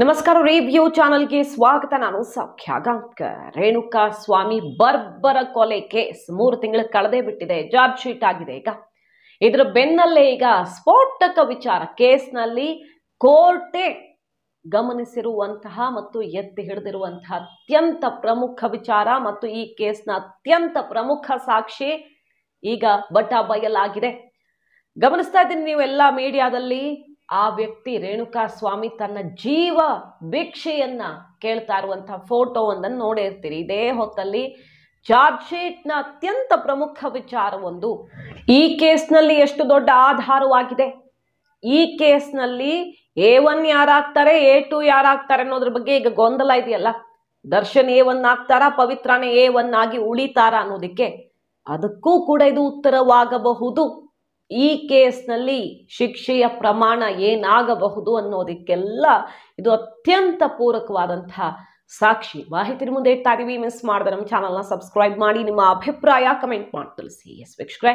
ನಮಸ್ಕಾರ ರೇವಿಯೋ ಚಾನಲ್ಗೆ ಸ್ವಾಗತ ನಾನು ಸೌಖ್ಯ ರೇಣುಕಾ ಸ್ವಾಮಿ ಬರ್ಬರ ಕೊಲೆ ಕೇಸ್ ಮೂರು ತಿಂಗಳು ಕಳೆದೇ ಬಿಟ್ಟಿದೆ ಜಾಬ್ ಶೀಟ್ ಆಗಿದೆ ಈಗ ಇದರ ಬೆನ್ನಲ್ಲೇ ಈಗ ಸ್ಫೋಟಕ ವಿಚಾರ ಕೇಸ್ನಲ್ಲಿ ಕೋರ್ಟೆ ಗಮನಿಸಿರುವಂತಹ ಮತ್ತು ಎತ್ತಿ ಹಿಡಿದಿರುವಂತಹ ಅತ್ಯಂತ ಪ್ರಮುಖ ವಿಚಾರ ಮತ್ತು ಈ ಕೇಸ್ನ ಅತ್ಯಂತ ಪ್ರಮುಖ ಸಾಕ್ಷಿ ಈಗ ಬಟಾ ಬಯಲಾಗಿದೆ ಗಮನಿಸ್ತಾ ಇದ್ದೀನಿ ನೀವೆಲ್ಲ ಮೀಡಿಯಾದಲ್ಲಿ ಆ ವ್ಯಕ್ತಿ ರೇಣುಕಾ ಸ್ವಾಮಿ ತನ್ನ ಜೀವ ಭಿಕ್ಷೆಯನ್ನ ಕೇಳ್ತಾ ಇರುವಂತಹ ಒಂದನ್ನು ನೋಡಿರ್ತೀರಿ ಇದೇ ಹೊತ್ತಲ್ಲಿ ಚಾರ್ಜ್ ಶೀಟ್ನ ಅತ್ಯಂತ ಪ್ರಮುಖ ವಿಚಾರವೊಂದು ಈ ಕೇಸ್ನಲ್ಲಿ ಎಷ್ಟು ದೊಡ್ಡ ಆಧಾರವಾಗಿದೆ ಈ ಕೇಸ್ನಲ್ಲಿ ಎ ಒನ್ ಯಾರಾಗ್ತಾರೆ ಎ ಟು ಯಾರಾಗ್ತಾರೆ ಅನ್ನೋದ್ರ ಬಗ್ಗೆ ಈಗ ಗೊಂದಲ ಇದೆಯಲ್ಲ ದರ್ಶನ್ ಎ ಒನ್ ಆಗ್ತಾರ ಪವಿತ್ರನೇ ಎ ಒನ್ ಆಗಿ ಉಳಿತಾರ ಅನ್ನೋದಕ್ಕೆ ಅದಕ್ಕೂ ಕೂಡ ಇದು ಉತ್ತರವಾಗಬಹುದು ಈ ಕೇಸ್ನಲ್ಲಿ ಶಿಕ್ಷೆಯ ಪ್ರಮಾಣ ಏನಾಗಬಹುದು ಅನ್ನೋದಕ್ಕೆಲ್ಲ ಇದು ಅತ್ಯಂತ ಪೂರಕವಾದಂತಹ ಸಾಕ್ಷಿ ಮಾಹಿತಿ ಮುಂದೆ ಇಡ್ತಾ ಇದೀವಿ ಮಿಸ್ ಮಾಡಿದ ನಮ್ಮ ಚಾನಲ್ನ ಸಬ್ಸ್ಕ್ರೈಬ್ ಮಾಡಿ ನಿಮ್ಮ ಅಭಿಪ್ರಾಯ ಕಮೆಂಟ್ ಮಾಡಿ ತಿಳಿಸಿ ಎಸ್ ವೀಕ್ಷಕರೇ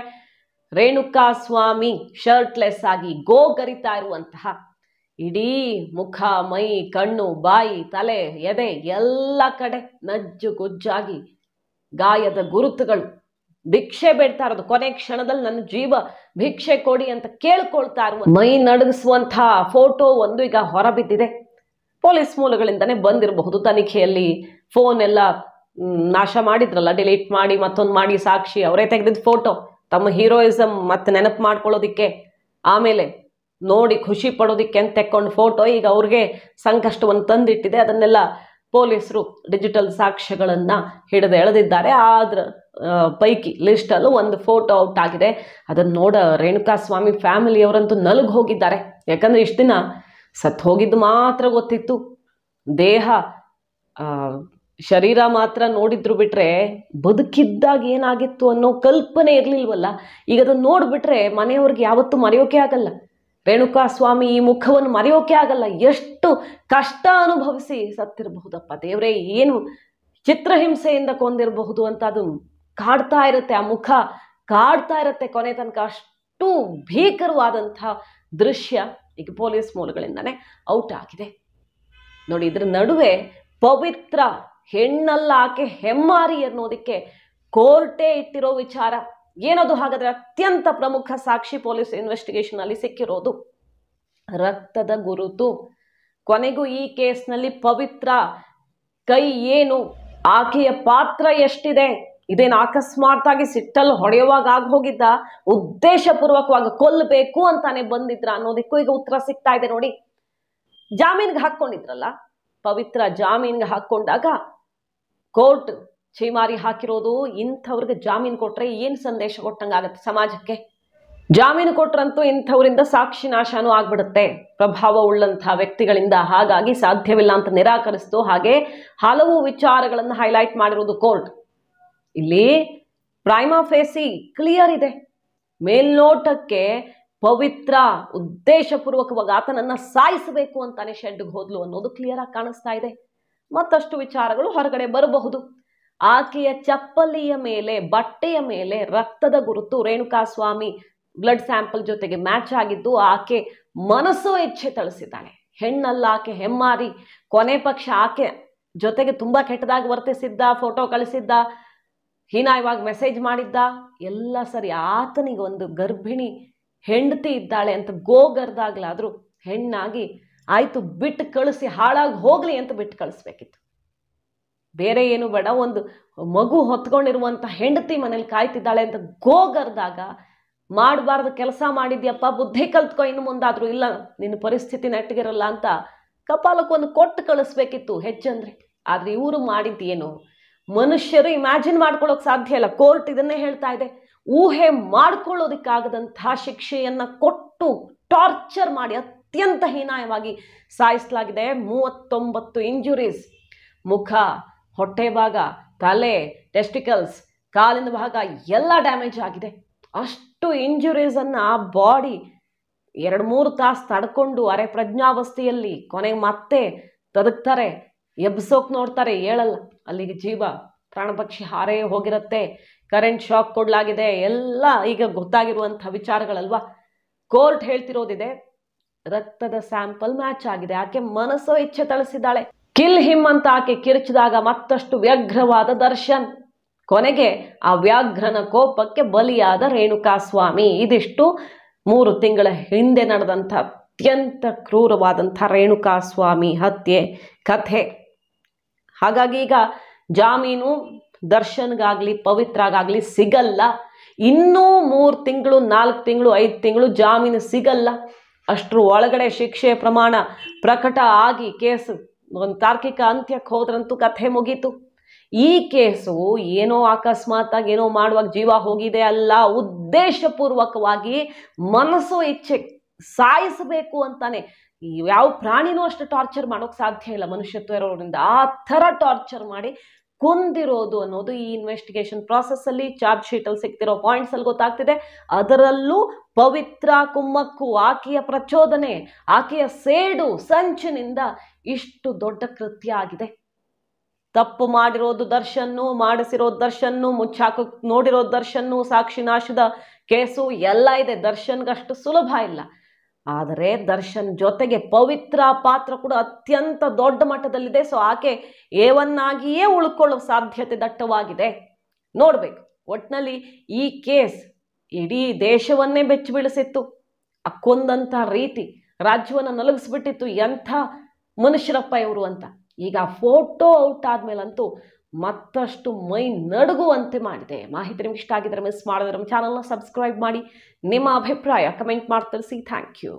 ರೇಣುಕಾ ಸ್ವಾಮಿ ಶರ್ಟ್ಲೆಸ್ ಆಗಿ ಗೋ ಗರಿತಾ ಇರುವಂತಹ ಇಡೀ ಮುಖ ಮೈ ಕಣ್ಣು ಬಾಯಿ ತಲೆ ಎದೆ ಎಲ್ಲ ಕಡೆ ನಜ್ಜು ಗುಜ್ಜಾಗಿ ಗಾಯದ ಗುರುತುಗಳು ಭಿಕ್ಷೆ ಬೇಡ್ತಾ ಇರೋದು ಕೊನೆ ಕ್ಷಣದಲ್ಲಿ ನನ್ನ ಜೀವ ಭಿಕ್ಷೆ ಕೊಡಿ ಅಂತ ಕೇಳ್ಕೊಳ್ತಾ ಇರುವ ಮೈ ನಡಗಿಸುವಂತಹ ಫೋಟೋ ಒಂದು ಈಗ ಹೊರಬಿದ್ದಿದೆ ಪೊಲೀಸ್ ಮೂಲಗಳಿಂದನೇ ಬಂದಿರಬಹುದು ತನಿಖೆಯಲ್ಲಿ ಫೋನ್ ಎಲ್ಲ ನಾಶ ಮಾಡಿದ್ರಲ್ಲ ಡಿಲೀಟ್ ಮಾಡಿ ಮತ್ತೊಂದು ಮಾಡಿ ಸಾಕ್ಷಿ ಅವರೇ ತೆಗೆದಿದ್ದ ಫೋಟೋ ತಮ್ಮ ಹೀರೋಯಿಸಮ್ ಮತ್ತೆ ನೆನಪು ಮಾಡ್ಕೊಳ್ಳೋದಿಕ್ಕೆ ಆಮೇಲೆ ನೋಡಿ ಖುಷಿ ಪಡೋದಿಕ್ಕೆ ಅಂತ ತೆಕ್ಕೊಂಡು ಫೋಟೋ ಈಗ ಅವ್ರಿಗೆ ಸಂಕಷ್ಟವನ್ನು ತಂದಿಟ್ಟಿದೆ ಅದನ್ನೆಲ್ಲ ಪೊಲೀಸರು ಡಿಜಿಟಲ್ ಸಾಕ್ಷ್ಯಗಳನ್ನು ಹಿಡಿದು ಎಳೆದಿದ್ದಾರೆ ಆದ್ರ ಪೈಕಿ ಲಿಸ್ಟಲ್ಲೂ ಒಂದು ಫೋಟೋ ಔಟ್ ಆಗಿದೆ ಅದನ್ನು ನೋಡ ಸ್ವಾಮಿ ಫ್ಯಾಮಿಲಿಯವರಂತೂ ನಲುಗ್ ಹೋಗಿದ್ದಾರೆ ಯಾಕಂದರೆ ಇಷ್ಟು ದಿನ ಸತ್ತು ಹೋಗಿದ್ದು ಮಾತ್ರ ಗೊತ್ತಿತ್ತು ದೇಹ ಶರೀರ ಮಾತ್ರ ನೋಡಿದ್ರು ಬಿಟ್ಟರೆ ಬದುಕಿದ್ದಾಗ ಏನಾಗಿತ್ತು ಅನ್ನೋ ಕಲ್ಪನೆ ಇರಲಿಲ್ವಲ್ಲ ಈಗ ಅದನ್ನು ನೋಡಿಬಿಟ್ರೆ ಮನೆಯವ್ರಿಗೆ ಯಾವತ್ತೂ ಮರೆಯೋಕೆ ಆಗಲ್ಲ ರೇಣುಕಾ ಸ್ವಾಮಿ ಈ ಮುಖವನ್ನು ಮರೆಯೋಕೆ ಆಗಲ್ಲ ಎಷ್ಟು ಕಷ್ಟ ಅನುಭವಿಸಿ ಸತ್ತಿರಬಹುದಪ್ಪ ದೇವರೇ ಏನು ಚಿತ್ರಹಿಂಸೆಯಿಂದ ಕೊಂದಿರಬಹುದು ಅಂತ ಅದು ಕಾಡ್ತಾ ಇರುತ್ತೆ ಆ ಮುಖ ಕಾಡ್ತಾ ಇರುತ್ತೆ ಕೊನೆ ತನಕ ಅಷ್ಟು ಭೀಕರವಾದಂಥ ದೃಶ್ಯ ಈಗ ಪೊಲೀಸ್ ಮೂಲಗಳಿಂದನೇ ಔಟ್ ಆಗಿದೆ ನೋಡಿ ಇದ್ರ ನಡುವೆ ಪವಿತ್ರ ಹೆಣ್ಣಲ್ಲ ಆಕೆ ಹೆಮ್ಮಾರಿ ಅನ್ನೋದಕ್ಕೆ ಕೋರ್ಟೇ ಇಟ್ಟಿರೋ ವಿಚಾರ ಏನದು ಹಾಗಾದ್ರೆ ಅತ್ಯಂತ ಪ್ರಮುಖ ಸಾಕ್ಷಿ ಪೊಲೀಸ್ ಇನ್ವೆಸ್ಟಿಗೇಷನ್ ಅಲ್ಲಿ ಸಿಕ್ಕಿರೋದು ರಕ್ತದ ಗುರುತು ಕೊನೆಗೂ ಈ ಕೇಸ್ನಲ್ಲಿ ಪವಿತ್ರ ಕೈ ಏನು ಆಕೆಯ ಪಾತ್ರ ಎಷ್ಟಿದೆ ಇದೇನು ಅಕಸ್ಮಾತ್ ಆಗಿ ಸಿಟ್ಟಲ್ಲಿ ಹೊಡೆಯುವಾಗ ಆಗೋಗಿದ್ದ ಹೋಗಿದ್ದ ಉದ್ದೇಶ ಪೂರ್ವಕವಾಗಿ ಕೊಲ್ಲಬೇಕು ಅಂತಾನೆ ಬಂದಿದ್ರ ಅನ್ನೋದಕ್ಕೂ ಈಗ ಉತ್ತರ ಸಿಗ್ತಾ ಇದೆ ನೋಡಿ ಜಾಮೀನ್ಗೆ ಹಾಕೊಂಡಿದ್ರಲ್ಲ ಪವಿತ್ರ ಜಾಮೀನ್ಗೆ ಹಾಕೊಂಡಾಗ ಕೋರ್ಟ್ ಛೈಮಾರಿ ಹಾಕಿರೋದು ಇಂಥವ್ರಿಗೆ ಜಾಮೀನು ಕೊಟ್ಟರೆ ಏನು ಸಂದೇಶ ಆಗತ್ತೆ ಸಮಾಜಕ್ಕೆ ಜಾಮೀನು ಕೊಟ್ರಂತೂ ಇಂಥವರಿಂದ ಸಾಕ್ಷಿ ನಾಶನೂ ಆಗ್ಬಿಡುತ್ತೆ ಪ್ರಭಾವ ಉಳ್ಳಂತಹ ವ್ಯಕ್ತಿಗಳಿಂದ ಹಾಗಾಗಿ ಸಾಧ್ಯವಿಲ್ಲ ಅಂತ ನಿರಾಕರಿಸಿತು ಹಾಗೆ ಹಲವು ವಿಚಾರಗಳನ್ನು ಹೈಲೈಟ್ ಮಾಡಿರೋದು ಕೋರ್ಟ್ ಇಲ್ಲಿ ಪ್ರೈಮಾ ಫೇಸಿ ಕ್ಲಿಯರ್ ಇದೆ ಮೇಲ್ನೋಟಕ್ಕೆ ಪವಿತ್ರ ಉದ್ದೇಶಪೂರ್ವಕವಾಗಿ ಆತನನ್ನು ಸಾಯಿಸಬೇಕು ಅಂತಾನೆ ಶೆಡ್ಗೆ ಹೋದ್ಲು ಅನ್ನೋದು ಕ್ಲಿಯರ್ ಆಗಿ ಕಾಣಿಸ್ತಾ ಇದೆ ಮತ್ತಷ್ಟು ವಿಚಾರಗಳು ಹೊರಗಡೆ ಬರಬಹುದು ಆಕೆಯ ಚಪ್ಪಲಿಯ ಮೇಲೆ ಬಟ್ಟೆಯ ಮೇಲೆ ರಕ್ತದ ಗುರುತು ರೇಣುಕಾಸ್ವಾಮಿ ಬ್ಲಡ್ ಸ್ಯಾಂಪಲ್ ಜೊತೆಗೆ ಮ್ಯಾಚ್ ಆಗಿದ್ದು ಆಕೆ ಮನಸ್ಸು ಇಚ್ಛೆ ತಳಿಸಿದ್ದಾಳೆ ಹೆಣ್ಣಲ್ಲ ಆಕೆ ಹೆಮ್ಮಾರಿ ಕೊನೆ ಪಕ್ಷ ಆಕೆ ಜೊತೆಗೆ ತುಂಬಾ ಕೆಟ್ಟದಾಗಿ ವರ್ತಿಸಿದ್ದ ಫೋಟೋ ಕಳಿಸಿದ್ದ ಹೀನಾಯವಾಗಿ ಮೆಸೇಜ್ ಮಾಡಿದ್ದ ಎಲ್ಲ ಸರಿ ಆತನಿಗೆ ಒಂದು ಗರ್ಭಿಣಿ ಹೆಂಡತಿ ಇದ್ದಾಳೆ ಅಂತ ಗರ್ದಾಗ್ಲಾದ್ರೂ ಹೆಣ್ಣಾಗಿ ಆಯಿತು ಬಿಟ್ಟು ಕಳಿಸಿ ಹಾಳಾಗಿ ಹೋಗ್ಲಿ ಅಂತ ಬಿಟ್ಟು ಕಳಿಸ್ಬೇಕಿತ್ತು ಬೇರೆ ಏನು ಬೇಡ ಒಂದು ಮಗು ಹೊತ್ಕೊಂಡಿರುವಂಥ ಹೆಂಡತಿ ಮನೇಲಿ ಕಾಯ್ತಿದ್ದಾಳೆ ಅಂತ ಗೋಗರ್ದಾಗ ಮಾಡಬಾರ್ದು ಕೆಲಸ ಮಾಡಿದ್ಯಪ್ಪ ಬುದ್ಧಿ ಕಲ್ತ್ಕೊ ಇನ್ನು ಮುಂದಾದರೂ ಇಲ್ಲ ನಿನ್ನ ಪರಿಸ್ಥಿತಿ ನೆಟ್ಟಿಗಿರಲ್ಲ ಅಂತ ಕಪಾಲಕ್ಕೊಂದು ಕೊಟ್ಟು ಕಳಿಸ್ಬೇಕಿತ್ತು ಹೆಚ್ಚಂದ್ರೆ ಆದರೆ ಇವರು ಮಾಡಿದ್ದೇನು ಮನುಷ್ಯರು ಇಮ್ಯಾಜಿನ್ ಮಾಡ್ಕೊಳ್ಳೋಕೆ ಸಾಧ್ಯ ಇಲ್ಲ ಕೋರ್ಟ್ ಇದನ್ನೇ ಹೇಳ್ತಾ ಇದೆ ಊಹೆ ಮಾಡ್ಕೊಳ್ಳೋದಕ್ಕಾಗದಂತಹ ಶಿಕ್ಷೆಯನ್ನು ಕೊಟ್ಟು ಟಾರ್ಚರ್ ಮಾಡಿ ಅತ್ಯಂತ ಹೀನಾಯವಾಗಿ ಸಾಯಿಸಲಾಗಿದೆ ಮೂವತ್ತೊಂಬತ್ತು ಇಂಜುರೀಸ್ ಮುಖ ಹೊಟ್ಟೆ ಭಾಗ ತಲೆ ಟೆಸ್ಟಿಕಲ್ಸ್ ಕಾಲಿನ ಭಾಗ ಎಲ್ಲ ಡ್ಯಾಮೇಜ್ ಆಗಿದೆ ಅಷ್ಟು ಇಂಜುರೀಸನ್ನು ಆ ಬಾಡಿ ಎರಡು ಮೂರು ತಾಸು ತಡ್ಕೊಂಡು ಅರೆ ಪ್ರಜ್ಞಾವಸ್ಥೆಯಲ್ಲಿ ಕೊನೆಗೆ ಮತ್ತೆ ತದಕ್ತಾರೆ ಎಬ್ಸೋಕ್ ನೋಡ್ತಾರೆ ಹೇಳಲ್ಲ ಅಲ್ಲಿಗೆ ಜೀವ ಪ್ರಾಣಪಕ್ಷಿ ಹಾರೇ ಹೋಗಿರುತ್ತೆ ಕರೆಂಟ್ ಶಾಕ್ ಕೊಡಲಾಗಿದೆ ಎಲ್ಲ ಈಗ ಗೊತ್ತಾಗಿರುವಂಥ ವಿಚಾರಗಳಲ್ವಾ ಕೋರ್ಟ್ ಹೇಳ್ತಿರೋದಿದೆ ರಕ್ತದ ಸ್ಯಾಂಪಲ್ ಮ್ಯಾಚ್ ಆಗಿದೆ ಆಕೆ ಮನಸ್ಸೋ ಇಚ್ಛೆ ತಳಿಸಿದ್ದಾಳೆ ಕಿಲ್ ಹಿಮ್ ಅಂತ ಆಕೆ ಕಿರಿಚಿದಾಗ ಮತ್ತಷ್ಟು ವ್ಯಗ್ರವಾದ ದರ್ಶನ್ ಕೊನೆಗೆ ಆ ವ್ಯಾಘ್ರನ ಕೋಪಕ್ಕೆ ಬಲಿಯಾದ ರೇಣುಕಾಸ್ವಾಮಿ ಇದಿಷ್ಟು ಮೂರು ತಿಂಗಳ ಹಿಂದೆ ನಡೆದಂಥ ಅತ್ಯಂತ ಕ್ರೂರವಾದಂಥ ರೇಣುಕಾಸ್ವಾಮಿ ಹತ್ಯೆ ಕಥೆ ಹಾಗಾಗಿ ಈಗ ಜಾಮೀನು ದರ್ಶನ್ಗಾಗಲಿ ಪವಿತ್ರಗಾಗಲಿ ಸಿಗಲ್ಲ ಇನ್ನೂ ಮೂರು ತಿಂಗಳು ನಾಲ್ಕು ತಿಂಗಳು ಐದು ತಿಂಗಳು ಜಾಮೀನು ಸಿಗಲ್ಲ ಅಷ್ಟರ ಒಳಗಡೆ ಶಿಕ್ಷೆ ಪ್ರಮಾಣ ಪ್ರಕಟ ಆಗಿ ಕೇಸ್ ಒಂದು ತಾರ್ಕಿಕ ಅಂತ್ಯಕ್ಕೆ ಹೋದ್ರಂತೂ ಕಥೆ ಮುಗೀತು ಈ ಕೇಸು ಏನೋ ಅಕಸ್ಮಾತಾಗಿ ಏನೋ ಮಾಡುವಾಗ ಜೀವ ಹೋಗಿದೆ ಅಲ್ಲ ಉದ್ದೇಶಪೂರ್ವಕವಾಗಿ ಮನಸ್ಸು ಇಚ್ಛೆ ಸಾಯಿಸಬೇಕು ಅಂತಾನೆ ಯಾವ ಪ್ರಾಣಿನೂ ಅಷ್ಟು ಟಾರ್ಚರ್ ಮಾಡೋಕೆ ಸಾಧ್ಯ ಇಲ್ಲ ಮನುಷ್ಯತ್ವ ಇರೋದ್ರಿಂದ ಆ ಥರ ಟಾರ್ಚರ್ ಮಾಡಿ ಕೊಂದಿರೋದು ಅನ್ನೋದು ಈ ಇನ್ವೆಸ್ಟಿಗೇಷನ್ ಅಲ್ಲಿ ಚಾರ್ಜ್ ಶೀಟಲ್ಲಿ ಸಿಗ್ತಿರೋ ಪಾಯಿಂಟ್ಸಲ್ಲಿ ಗೊತ್ತಾಗ್ತಿದೆ ಅದರಲ್ಲೂ ಪವಿತ್ರ ಕುಮ್ಮಕ್ಕು ಆಕೆಯ ಪ್ರಚೋದನೆ ಆಕೆಯ ಸೇಡು ಸಂಚಿನಿಂದ ಇಷ್ಟು ದೊಡ್ಡ ಕೃತ್ಯ ಆಗಿದೆ ತಪ್ಪು ಮಾಡಿರೋದು ದರ್ಶನ್ನು ಮಾಡಿಸಿರೋ ದರ್ಶನ್ನು ಮುಚ್ಚಾಕ ನೋಡಿರೋ ದರ್ಶನ್ನು ಸಾಕ್ಷಿ ನಾಶದ ಕೇಸು ಎಲ್ಲ ಇದೆ ದರ್ಶನ್ಗಷ್ಟು ಸುಲಭ ಇಲ್ಲ ಆದರೆ ದರ್ಶನ್ ಜೊತೆಗೆ ಪವಿತ್ರ ಪಾತ್ರ ಕೂಡ ಅತ್ಯಂತ ದೊಡ್ಡ ಮಟ್ಟದಲ್ಲಿದೆ ಸೊ ಆಕೆ ಏವನ್ನಾಗಿಯೇ ಉಳ್ಕೊಳ್ಳೋ ಸಾಧ್ಯತೆ ದಟ್ಟವಾಗಿದೆ ನೋಡಬೇಕು ಒಟ್ಟಿನಲ್ಲಿ ಈ ಕೇಸ್ ಇಡೀ ದೇಶವನ್ನೇ ಬೆಚ್ಚಿ ಬೀಳಿಸಿತ್ತು ಅಕ್ಕೊಂದಂಥ ರೀತಿ ರಾಜ್ಯವನ್ನು ನಲುಗಿಸ್ಬಿಟ್ಟಿತ್ತು ಎಂಥ ಮನುಷ್ಯರಪ್ಪ ಇವರು ಅಂತ ಈಗ ಫೋಟೋ ಔಟ್ ಆದಮೇಲಂತೂ ಮತ್ತಷ್ಟು ಮೈ ನಡುಗುವಂತೆ ಮಾಡಿದೆ ಮಾಹಿತಿ ನಿಮ್ಗೆ ಇಷ್ಟ ಆಗಿದ್ರೆ ಮಿಸ್ ಮಾಡಿದ್ರೆ ನಮ್ಮ ಚಾನಲ್ನ ಸಬ್ಸ್ಕ್ರೈಬ್ ಮಾಡಿ ನಿಮ್ಮ ಅಭಿಪ್ರಾಯ ಕಮೆಂಟ್ ಮಾಡಿ ತಿಳಿಸಿ ಥ್ಯಾಂಕ್ ಯು